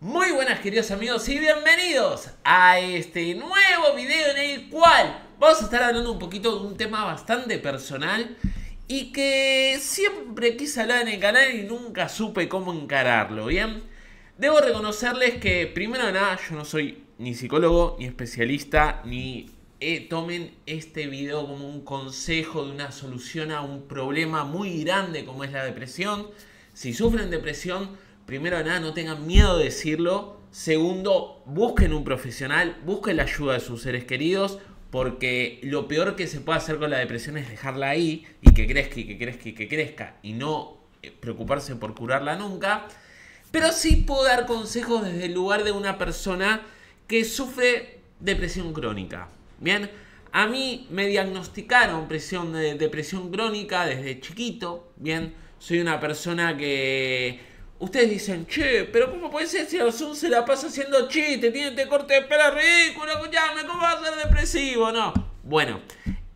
Muy buenas queridos amigos y bienvenidos a este nuevo video en el cual vamos a estar hablando un poquito de un tema bastante personal y que siempre quise hablar en el canal y nunca supe cómo encararlo, ¿bien? Debo reconocerles que primero de nada yo no soy ni psicólogo, ni especialista, ni tomen este video como un consejo de una solución a un problema muy grande como es la depresión. Si sufren depresión, primero de nada, no tengan miedo de decirlo. Segundo, busquen un profesional, busquen la ayuda de sus seres queridos, porque lo peor que se puede hacer con la depresión es dejarla ahí y que crezca y que crezca y que crezca y no eh, preocuparse por curarla nunca. Pero sí puedo dar consejos desde el lugar de una persona que sufre depresión crónica. Bien, a mí me diagnosticaron depresión crónica desde chiquito. Bien, soy una persona que Ustedes dicen, che, pero ¿cómo puede ser si zoom se la pasa haciendo chiste? Tiene este corte de pelo ridículo, escuchame, ¿cómo va a ser depresivo? No. Bueno,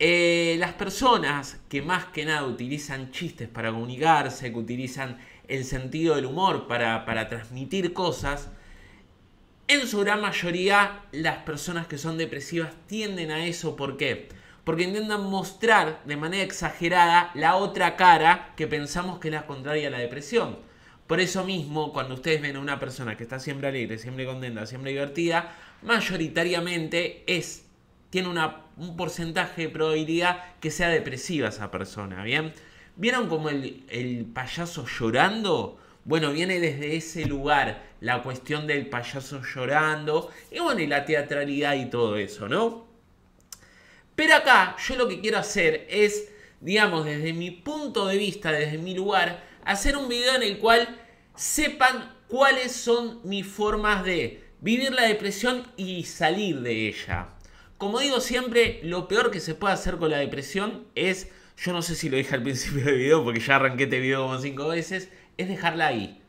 eh, las personas que más que nada utilizan chistes para comunicarse, que utilizan el sentido del humor para, para transmitir cosas, en su gran mayoría las personas que son depresivas tienden a eso. ¿Por qué? Porque intentan mostrar de manera exagerada la otra cara que pensamos que es la contraria a la depresión. Por eso mismo, cuando ustedes ven a una persona que está siempre alegre, siempre contenta, siempre divertida, mayoritariamente es, tiene un porcentaje de probabilidad que sea depresiva esa persona, ¿bien? ¿Vieron como el, el payaso llorando? Bueno, viene desde ese lugar la cuestión del payaso llorando y bueno, y la teatralidad y todo eso, ¿no? Pero acá yo lo que quiero hacer es, digamos, desde mi punto de vista, desde mi lugar, hacer un video en el cual sepan cuáles son mis formas de vivir la depresión y salir de ella. Como digo siempre, lo peor que se puede hacer con la depresión es, yo no sé si lo dije al principio del video porque ya arranqué este video como cinco veces, es dejarla ahí.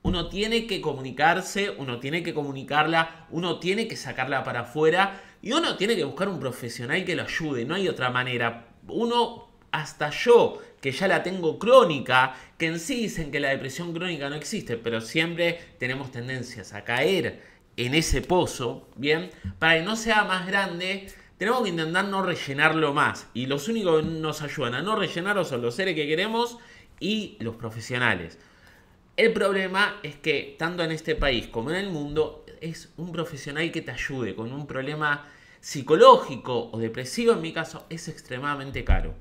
Uno tiene que comunicarse, uno tiene que comunicarla, uno tiene que sacarla para afuera y uno tiene que buscar un profesional que lo ayude, no hay otra manera. Uno, hasta yo, que ya la tengo crónica, que en sí dicen que la depresión crónica no existe, pero siempre tenemos tendencias a caer en ese pozo, ¿bien? Para que no sea más grande, tenemos que intentar no rellenarlo más. Y los únicos que nos ayudan a no rellenarlo son los seres que queremos y los profesionales. El problema es que tanto en este país como en el mundo es un profesional que te ayude con un problema psicológico o depresivo en mi caso es extremadamente caro.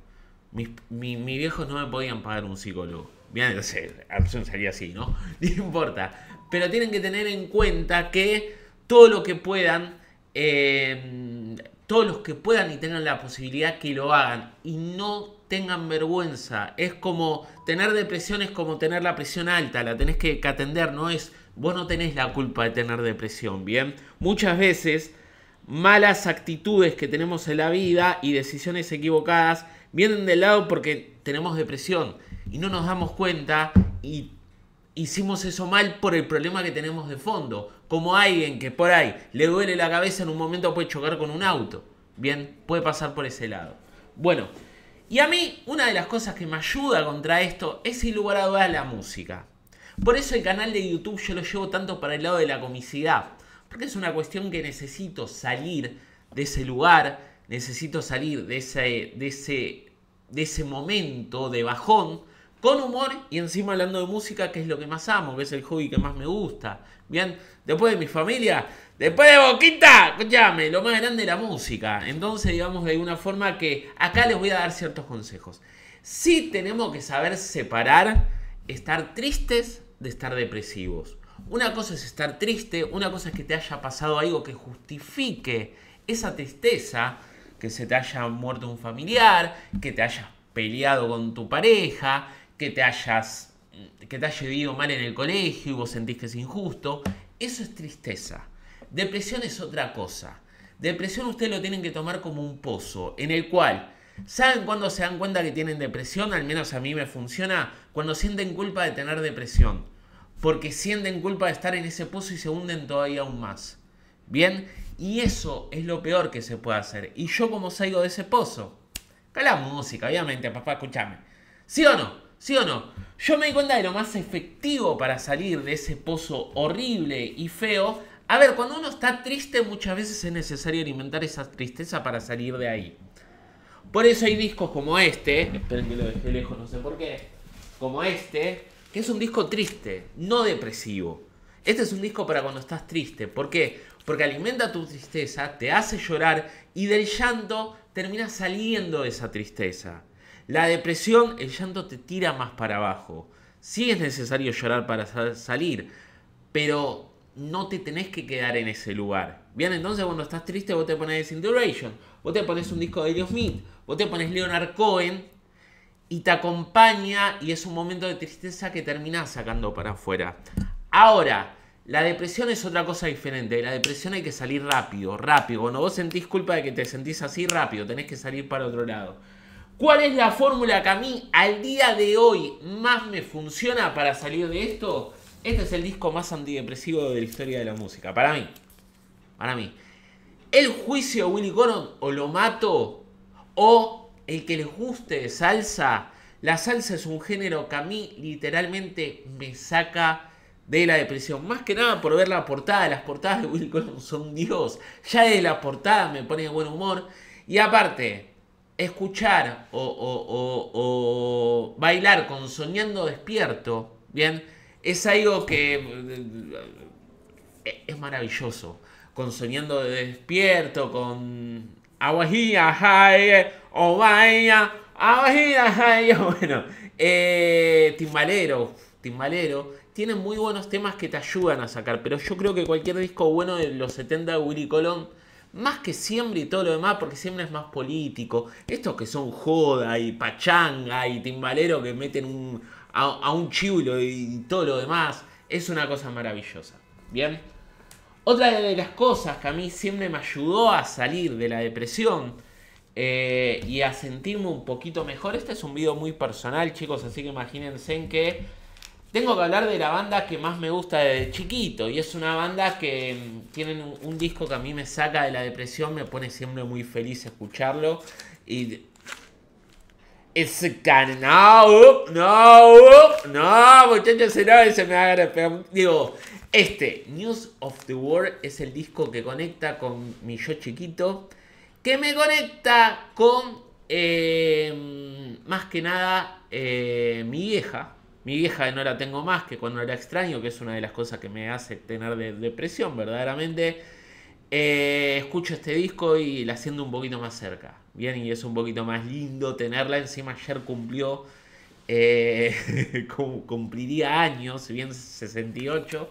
Mis, viejos no me podían pagar un psicólogo. Bien, no sé, sería salía así, ¿no? No importa. Pero tienen que tener en cuenta que todo lo que puedan, eh, todos los que puedan y tengan la posibilidad que lo hagan y no tengan vergüenza. Es como tener depresión, es como tener la presión alta, la tenés que atender, no es, vos no tenés la culpa de tener depresión, ¿bien? Muchas veces malas actitudes que tenemos en la vida y decisiones equivocadas vienen de lado porque tenemos depresión y no nos damos cuenta y hicimos eso mal por el problema que tenemos de fondo. Como alguien que por ahí le duele la cabeza en un momento puede chocar con un auto. Bien, puede pasar por ese lado. Bueno, y a mí una de las cosas que me ayuda contra esto es el lugar a la música. Por eso el canal de YouTube yo lo llevo tanto para el lado de la comicidad. Porque es una cuestión que necesito salir de ese lugar necesito salir de ese, de ese, de ese momento de bajón con humor y encima hablando de música, que es lo que más amo, que es el hobby que más me gusta. Bien, después de mi familia, después de Boquita, escúchame, lo más grande es la música. Entonces, digamos de alguna forma que acá les voy a dar ciertos consejos. Sí tenemos que saber separar estar tristes de estar depresivos. Una cosa es estar triste, una cosa es que te haya pasado algo que justifique esa tristeza que se te haya muerto un familiar, que te hayas peleado con tu pareja, que te hayas que te haya ido mal en el colegio y vos sentís que es injusto, eso es tristeza. Depresión es otra cosa. Depresión ustedes lo tienen que tomar como un pozo en el cual ¿Saben cuándo se dan cuenta que tienen depresión? Al menos a mí me funciona. Cuando sienten culpa de tener depresión. Porque sienten culpa de estar en ese pozo y se hunden todavía aún más. Bien, y eso es lo peor que se puede hacer. ¿Y yo cómo salgo de ese pozo? Con la música, obviamente, papá, escúchame. ¿Sí o no? ¿Sí o no? Yo me di cuenta de lo más efectivo para salir de ese pozo horrible y feo. A ver, cuando uno está triste muchas veces es necesario alimentar esa tristeza para salir de ahí. Por eso hay discos como este, esperen que lo deje lejos, no sé por qué, como este, que es un disco triste, no depresivo. Este es un disco para cuando estás triste. ¿Por qué? porque alimenta tu tristeza, te hace llorar y del llanto termina saliendo esa tristeza. La depresión, el llanto te tira más para abajo. Sí es necesario llorar para salir, pero no te tenés que quedar en ese lugar. Bien, entonces cuando estás triste vos te pones Desintegration, vos te pones un disco de Dios Smith, vos te pones Leonard Cohen y te acompaña y es un momento de tristeza que terminás sacando para afuera. Ahora, la depresión es otra cosa diferente. La depresión hay que salir rápido, rápido. No vos sentís culpa de que te sentís así rápido, tenés que salir para otro lado. ¿Cuál es la fórmula que a mí al día de hoy más me funciona para salir de esto? Este es el disco más antidepresivo de la historia de la música. Para mí. Para mí. El juicio de Willy Coron o lo mato o el que les guste de salsa. La salsa es un género que a mí literalmente me saca de la depresión. Más que nada por ver la portada. Las portadas de Will son Dios. Ya desde la portada me pone de buen humor. Y aparte, escuchar o, o, o, bailar con Soñando Despierto, ¿bien? Es algo que eh, es maravilloso. Con Soñando Despierto, con Aguajía, O Obaya, Aguajía, bueno, eh, Timbalero, Timbalero, tienen muy buenos temas que te ayudan a sacar, pero yo creo que cualquier disco bueno de los 70 de Willy Colón, más que siempre y todo lo demás, porque siempre es más político, estos que son joda y pachanga y timbalero que meten a, un chibulo y todo lo demás, es una cosa maravillosa. Bien. Otra de las cosas que a mí siempre me ayudó a salir de la depresión eh, y a sentirme un poquito mejor, este es un video muy personal chicos, así que imagínense en que tengo que hablar de la banda que más me gusta desde chiquito y es una banda que mm, tienen un, disco que a mí me saca de la depresión, me pone siempre muy feliz escucharlo y es can no, no, no, muchachos, no, se me haga digo, este News of the World es el disco que conecta con mi yo chiquito, que me conecta con eh, más que nada eh, mi vieja mi vieja no la tengo más que cuando la extraño, que es una de las cosas que me hace tener depresión verdaderamente. Eh, escucho este disco y la siento un poquito más cerca. Bien, y es un poquito más lindo tenerla. Encima ayer cumplió, eh, cumpliría años, bien 68.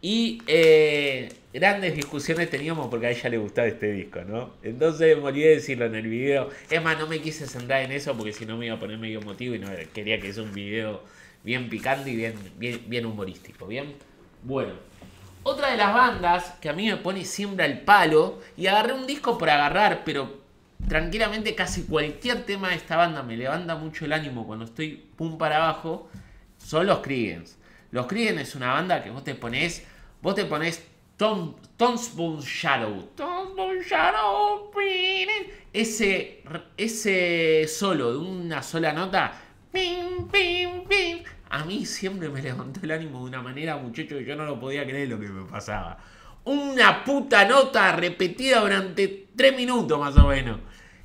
Y eh, grandes discusiones teníamos porque a ella le gustaba este disco, ¿no? Entonces me olvidé decirlo en el video. Es más, no me quise sentar en eso porque si no me iba a poner medio motivo y no quería que es un video bien picante y bien, bien, humorístico. Bien, bueno. Otra de las bandas que a mí me pone siempre al palo, y agarré un disco por agarrar, pero tranquilamente casi cualquier tema de esta banda me levanta mucho el ánimo cuando estoy pum para abajo, son los Kriegens. Los Kriegens es una banda que vos te pones, vos te pones Tom, Tom's Shadow, Tom's Shadow, ese, ese solo de una sola nota ¡Bim, pim pim. A mí siempre me levantó el ánimo de una manera, muchacho, que yo no lo podía creer lo que me pasaba. Una puta nota repetida durante tres minutos más o menos.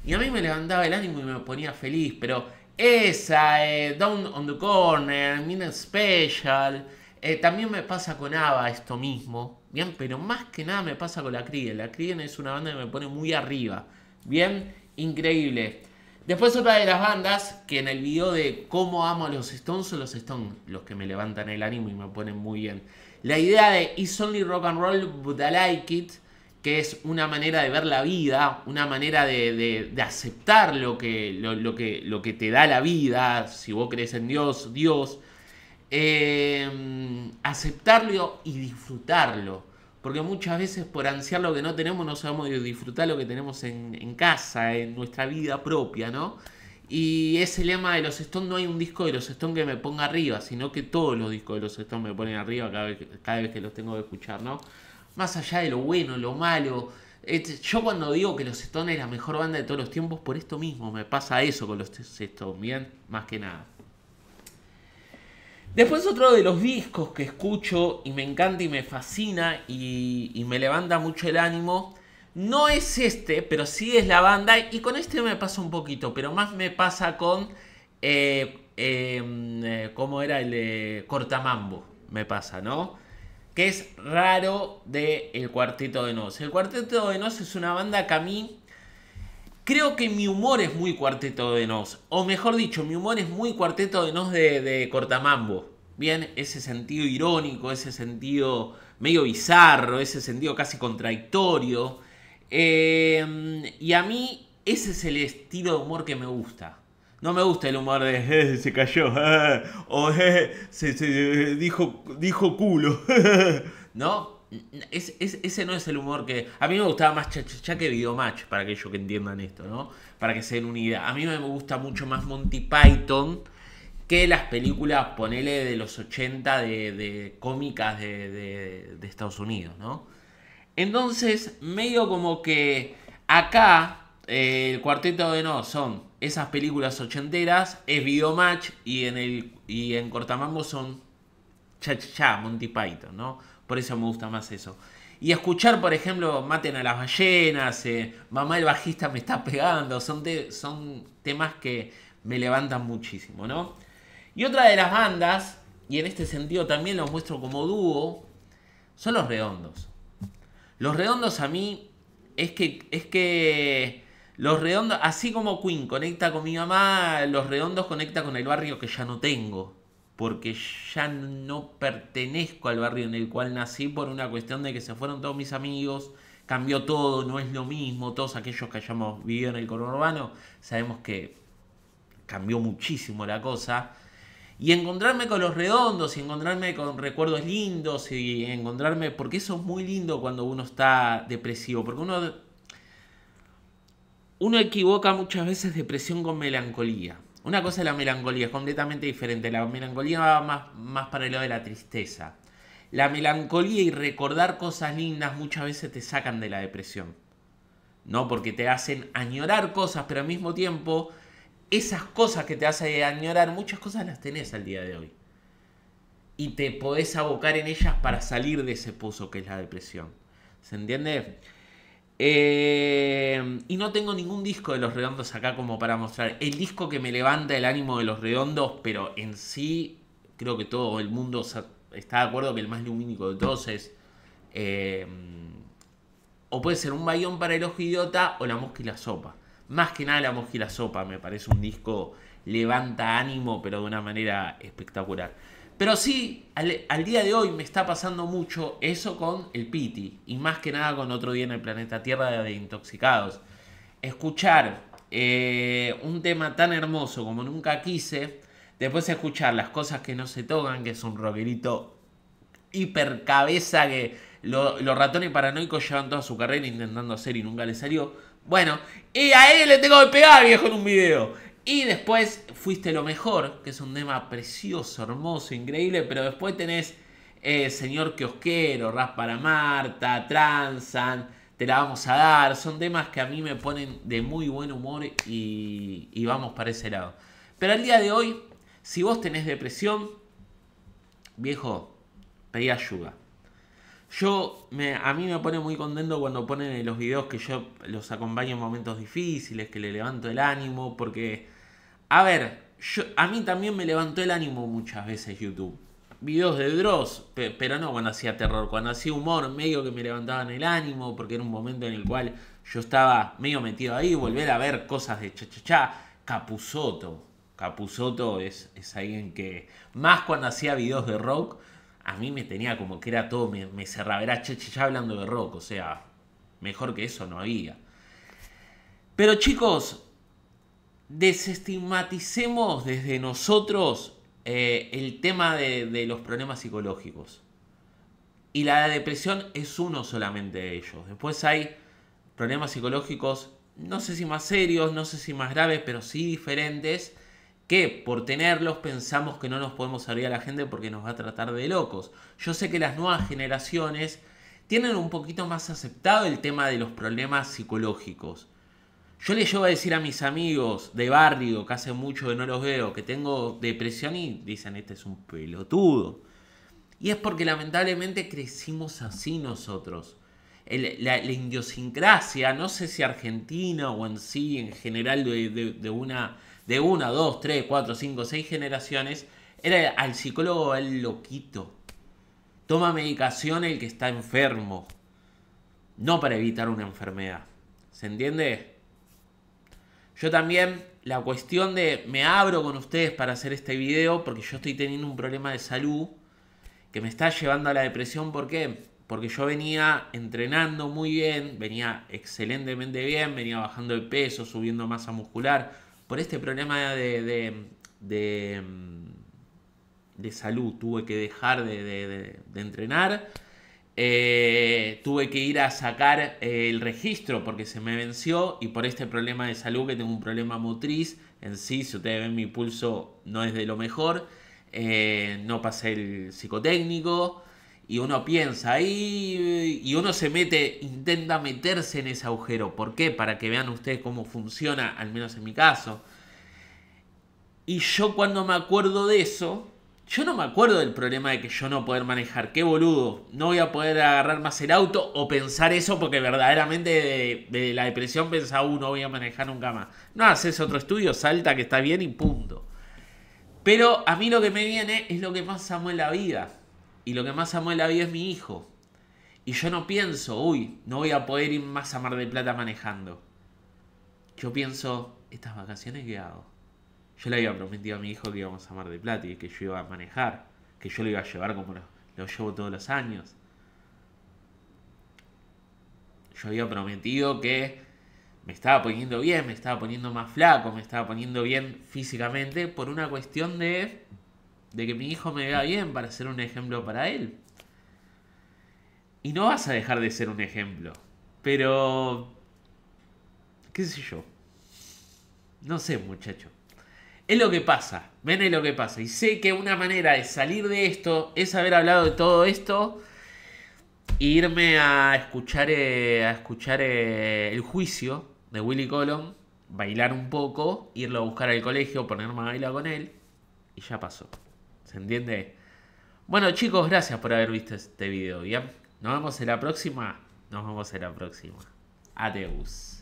Y a mí me levantaba el ánimo y me ponía feliz, pero esa, eh, Down on the Corner, Mina Special, eh, también me pasa con Ava esto mismo, bien, pero más que nada me pasa con la cría. La Krien es una banda que me pone muy arriba, bien, increíble. Después otra de las bandas que en el video de cómo amo a los Stones son los Stones los que me levantan el ánimo y me ponen muy bien. La idea de It's Only Rock and Roll But I Like It, que es una manera de ver la vida, una manera de, aceptar lo que, que, lo que te da la vida, si vos crees en Dios, Dios, eh, aceptarlo y disfrutarlo. Porque muchas veces por ansiar lo que no tenemos no sabemos disfrutar lo que tenemos en, casa, en nuestra vida propia, ¿no? Y ese lema de los Stones, no hay un disco de los Stones que me ponga arriba, sino que todos los discos de los Stones me ponen arriba cada vez, cada vez que los tengo que escuchar, ¿no? Más allá de lo bueno, lo malo. Yo cuando digo que los Stones es la mejor banda de todos los tiempos, por esto mismo me pasa eso con los Stones, bien, más que nada. Después otro de los discos que escucho y me encanta y me fascina y, me levanta mucho el ánimo, no es este, pero sí es la banda y con este me pasa un poquito, pero más me pasa con, eh, em, eh, ¿cómo era el cortamambo? Me pasa, ¿no? Que es raro de El Cuarteto de Nos. El Cuarteto de Nos es una banda que a mí Creo que mi humor es muy cuarteto de nos. O mejor dicho, mi humor es muy cuarteto de nos de, Cortamambo. Bien, ese sentido irónico, ese sentido medio bizarro, ese sentido casi contradictorio. Em, y a mí ese es el estilo de humor que me gusta. No me gusta el humor de eh, se cayó o eh, se, se, dijo, dijo culo. ¿No? Es, ese no es el humor que. A mí me gustaba más Chachachá que Videomatch, para aquellos que entiendan esto, ¿no? Para que se den una idea. A mí me gusta mucho más Monty Python que las películas, ponele, de los 80 de, cómicas de, Estados Unidos, ¿no? Entonces, medio como que acá eh, el cuarteto de no son esas películas ochenteras, es Videomatch y en, el, y en son Chachachá, Monty Python, ¿no? Por eso me gusta más eso. Y escuchar, por ejemplo, Maten a las ballenas, eh, Mamá el bajista me está pegando, son, son temas que me levantan muchísimo, ¿no? Y otra de las bandas, y en este sentido también los muestro como dúo, son los redondos. Los redondos a mí es que, es que los redondos, así como Queen conecta con mi mamá, los redondos conecta con el barrio que ya no tengo porque ya no pertenezco al barrio en el cual nací por una cuestión de que se fueron todos mis amigos, cambió todo, no es lo mismo, todos aquellos que hayamos vivido en el urbano, sabemos que cambió muchísimo la cosa. Y encontrarme con los redondos, y encontrarme con recuerdos lindos, y encontrarme, porque eso es muy lindo cuando uno está depresivo, porque uno, uno equivoca muchas veces depresión con melancolía. Una cosa es la melancolía, es completamente diferente. La melancolía va más, más para el lado de la tristeza. La melancolía y recordar cosas lindas muchas veces te sacan de la depresión. ¿No? Porque te hacen añorar cosas, pero al mismo tiempo, esas cosas que te hacen añorar, muchas cosas las tenés al día de hoy. Y te podés abocar en ellas para salir de ese pozo que es la depresión. ¿Se entiende? Em, y no tengo ningún disco de los redondos acá como para mostrar. El disco que me levanta el ánimo de los redondos, pero en sí creo que todo el mundo está de acuerdo que el más lumínico de todos es... Em, o puede ser un bayón para el ojo idiota o la mosca y la sopa. Más que nada la mosca y la sopa me parece un disco levanta ánimo, pero de una manera espectacular. Pero sí, al, día de hoy me está pasando mucho eso con el Piti. Y más que nada con otro día en el planeta Tierra de, Intoxicados. Escuchar eh, un tema tan hermoso como nunca quise. Después escuchar las cosas que no se tocan, que es un rockerito hipercabeza. que los ratones paranoicos llevan toda su carrera intentando hacer y nunca le salió. Bueno, y a él le tengo que pegar, viejo, en un video. Y después fuiste lo mejor, que es un tema precioso, hermoso, increíble, pero después tenés eh, Señor quiero Ras para Marta, Transan, Te la vamos a dar. Son temas que a mí me ponen de muy buen humor y, vamos para ese lado. Pero al día de hoy, si vos tenés depresión, viejo, pedí ayuda. Yo, a mí me pone muy contento cuando ponen los videos que yo los acompaño en momentos difíciles, que le levanto el ánimo, porque a ver, a mí también me levantó el ánimo muchas veces YouTube. Videos de Dross, pero no cuando hacía terror, cuando hacía humor, medio que me levantaban el ánimo, porque era un momento en el cual yo estaba medio metido ahí, volver a ver cosas de cha-cha-cha. Capuzoto. Capuzoto es, es alguien que, más cuando hacía videos de rock, a mí me tenía como que era todo, me, me era cha-cha-cha hablando de rock, o sea, mejor que eso no había. Pero chicos, desestigmaticemos desde nosotros eh, el tema de, los problemas psicológicos. Y la depresión es uno solamente de ellos. Después hay problemas psicológicos, no sé si más serios, no sé si más graves, pero sí diferentes, que por tenerlos pensamos que no nos podemos abrir a la gente porque nos va a tratar de locos. Yo sé que las nuevas generaciones tienen un poquito más aceptado el tema de los problemas psicológicos yo le llevo a decir a mis amigos de barrio, que hace mucho que no los veo, que tengo depresión y dicen, este es un pelotudo. Y es porque lamentablemente crecimos así nosotros. la, idiosincrasia, no sé si argentina o en sí, en general de, una, de una, dos, tres, cuatro, cinco, seis generaciones, era al psicólogo el loquito. Toma medicación el que está enfermo, no para evitar una enfermedad. ¿Se entiende? Yo también, la cuestión de me abro con ustedes para hacer este video porque yo estoy teniendo un problema de salud que me está llevando a la depresión. ¿Por qué? Porque yo venía entrenando muy bien, venía excelentemente bien, venía bajando el peso, subiendo masa muscular. Por este problema de, de, de, de mm, salud tuve que dejar de entrenar eh, tuve que ir a sacar eh, el registro porque se me venció y por este problema de salud que tengo un problema motriz en sí, si ustedes ven mi pulso no es de lo mejor, eh, no pasé el psicotécnico y uno piensa ahí y, y uno se mete, intenta meterse en ese agujero. ¿Por qué? Para que vean ustedes cómo funciona, al menos en mi caso. Y yo cuando me acuerdo de eso, yo no me acuerdo del problema de que yo no poder manejar. Qué boludo. No voy a poder agarrar más el auto o pensar eso porque verdaderamente de, la depresión pensaba, uno, uh, no voy a manejar nunca más. No, haces otro estudio, salta que está bien y punto. Pero a mí lo que me viene es lo que más amo en la vida. Y lo que más amo en la vida es mi hijo. Y yo no pienso, uy, no voy a poder ir más a Mar del Plata manejando. Yo pienso, estas vacaciones que hago yo le había prometido a mi hijo que íbamos a Mar de Plata y que yo iba a manejar, que yo lo iba a llevar como lo, lo llevo todos los años. Yo había prometido que me estaba poniendo bien, me estaba poniendo más flaco, me estaba poniendo bien físicamente por una cuestión de, de que mi hijo me vea bien para ser un ejemplo para él. Y no vas a dejar de ser un ejemplo, pero... qué sé yo. No sé, muchacho es lo que pasa, ven es lo que pasa. Y sé que una manera de salir de esto es haber hablado de todo esto e irme a escuchar, eh, a escuchar eh, el juicio de Willy Colon, bailar un poco, irlo a buscar al colegio, ponerme a bailar con él y ya pasó. ¿Se entiende? Bueno chicos, gracias por haber visto este video, ¿bien? Nos vemos en la próxima. Nos vemos en la próxima. Adiós.